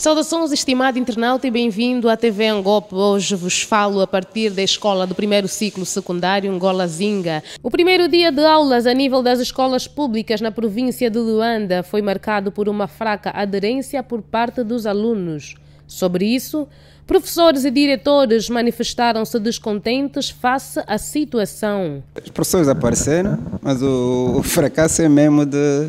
Saudações, estimado internauta, e bem-vindo à TV Angop. Hoje vos falo a partir da escola do primeiro ciclo secundário Angolazinga. O primeiro dia de aulas a nível das escolas públicas na província de Luanda foi marcado por uma fraca aderência por parte dos alunos. Sobre isso, professores e diretores manifestaram-se descontentes face à situação. Os professores apareceram, mas o, fracasso é mesmo de,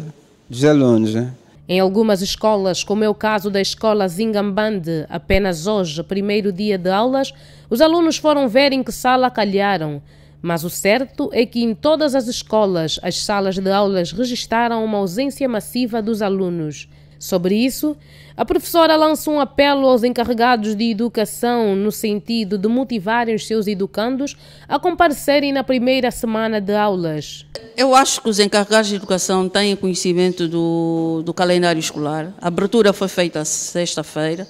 dos alunos, né? Em algumas escolas, como é o caso da escola Zingambande, apenas hoje, primeiro dia de aulas, os alunos foram ver em que sala calharam. Mas o certo é que em todas as escolas, as salas de aulas registaram uma ausência massiva dos alunos. Sobre isso, a professora lança um apelo aos encarregados de educação no sentido de motivarem os seus educandos a comparecerem na primeira semana de aulas. Eu acho que os encarregados de educação têm conhecimento do, do calendário escolar. A abertura foi feita sexta-feira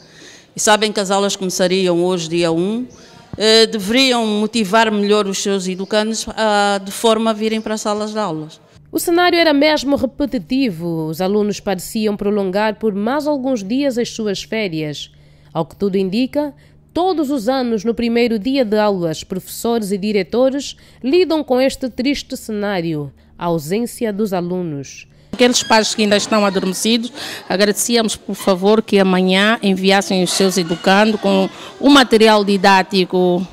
e sabem que as aulas começariam hoje, dia 1. Eh, deveriam motivar melhor os seus educandos ah, de forma a virem para as salas de aulas. O cenário era mesmo repetitivo. Os alunos pareciam prolongar por mais alguns dias as suas férias. Ao que tudo indica, todos os anos, no primeiro dia de aulas, professores e diretores lidam com este triste cenário a ausência dos alunos. Aqueles pais que ainda estão adormecidos, agradecíamos, por favor, que amanhã enviassem os seus educando com o material didático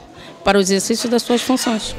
para o exercício das suas funções.